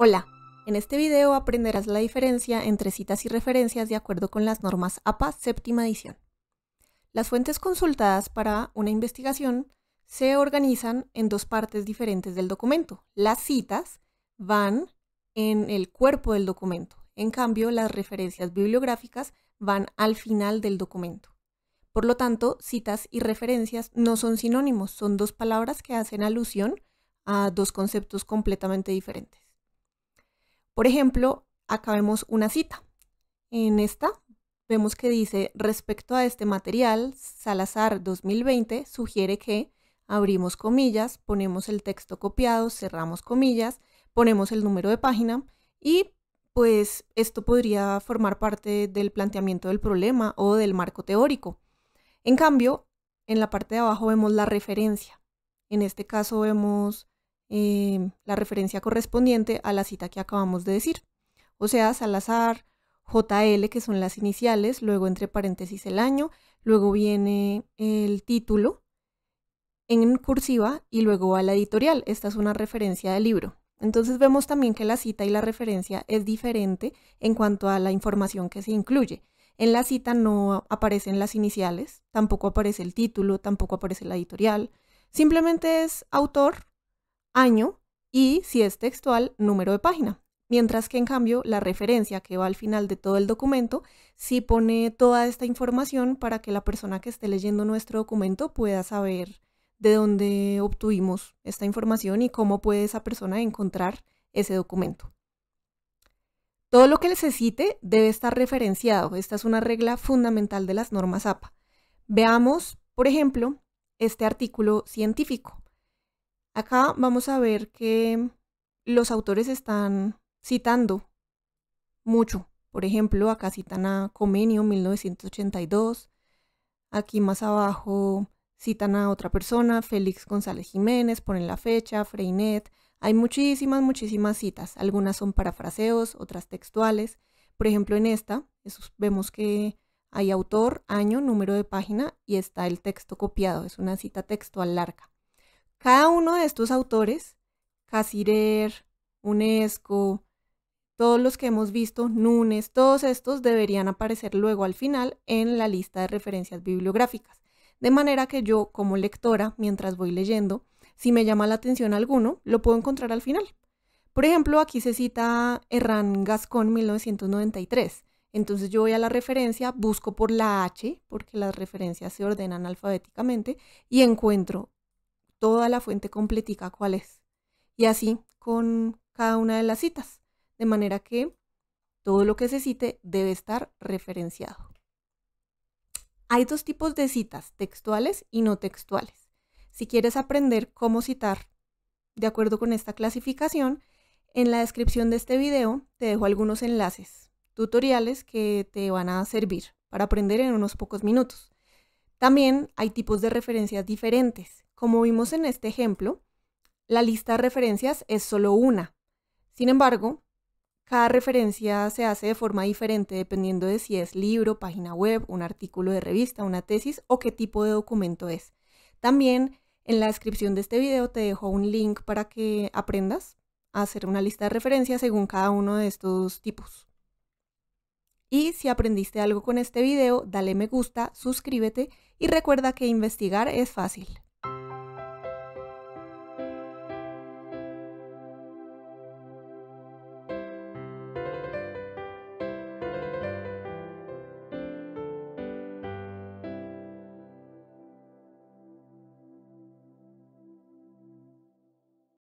Hola, en este video aprenderás la diferencia entre citas y referencias de acuerdo con las normas APA séptima edición. Las fuentes consultadas para una investigación se organizan en dos partes diferentes del documento. Las citas van en el cuerpo del documento, en cambio las referencias bibliográficas van al final del documento. Por lo tanto, citas y referencias no son sinónimos, son dos palabras que hacen alusión a dos conceptos completamente diferentes. Por ejemplo, acá vemos una cita. En esta vemos que dice, respecto a este material, Salazar 2020 sugiere que abrimos comillas, ponemos el texto copiado, cerramos comillas, ponemos el número de página y pues esto podría formar parte del planteamiento del problema o del marco teórico. En cambio, en la parte de abajo vemos la referencia. En este caso vemos Em, la referencia correspondiente a la cita que acabamos de decir. O sea, Salazar, JL, que son las iniciales, luego entre paréntesis el año, luego viene el título en cursiva y luego a la editorial. Esta es una referencia del libro. Entonces vemos también que la cita y la referencia es diferente en cuanto a la información que se incluye. En la cita no aparecen las iniciales, tampoco aparece el título, tampoco aparece la editorial. Simplemente es autor, año y, si es textual, número de página. Mientras que en cambio la referencia que va al final de todo el documento sí pone toda esta información para que la persona que esté leyendo nuestro documento pueda saber de dónde obtuvimos esta información y cómo puede esa persona encontrar ese documento. Todo lo que se cite debe estar referenciado. Esta es una regla fundamental de las normas APA. Veamos, por ejemplo, este artículo científico. Acá vamos a ver que los autores están citando mucho. Por ejemplo, acá citan a Comenio 1982. Aquí más abajo citan a otra persona, Félix González Jiménez, ponen la fecha, Freinet. Hay muchísimas, muchísimas citas. Algunas son parafraseos, otras textuales. Por ejemplo, en esta vemos que hay autor, año, número de página y está el texto copiado. Es una cita textual larga. Cada uno de estos autores, Casirer, UNESCO, todos los que hemos visto, Nunes, todos estos deberían aparecer luego al final en la lista de referencias bibliográficas. De manera que yo, como lectora, mientras voy leyendo, si me llama la atención alguno, lo puedo encontrar al final. Por ejemplo, aquí se cita Herrán Gascón 1993. Entonces yo voy a la referencia, busco por la H, porque las referencias se ordenan alfabéticamente, y encuentro toda la fuente completica cuál es. Y así con cada una de las citas. De manera que todo lo que se cite debe estar referenciado. Hay dos tipos de citas, textuales y no textuales. Si quieres aprender cómo citar de acuerdo con esta clasificación, en la descripción de este video te dejo algunos enlaces, tutoriales que te van a servir para aprender en unos pocos minutos. También hay tipos de referencias diferentes. Como vimos en este ejemplo, la lista de referencias es solo una. Sin embargo, cada referencia se hace de forma diferente dependiendo de si es libro, página web, un artículo de revista, una tesis o qué tipo de documento es. También en la descripción de este video te dejo un link para que aprendas a hacer una lista de referencias según cada uno de estos tipos. Y si aprendiste algo con este video, dale me gusta, suscríbete y recuerda que investigar es fácil.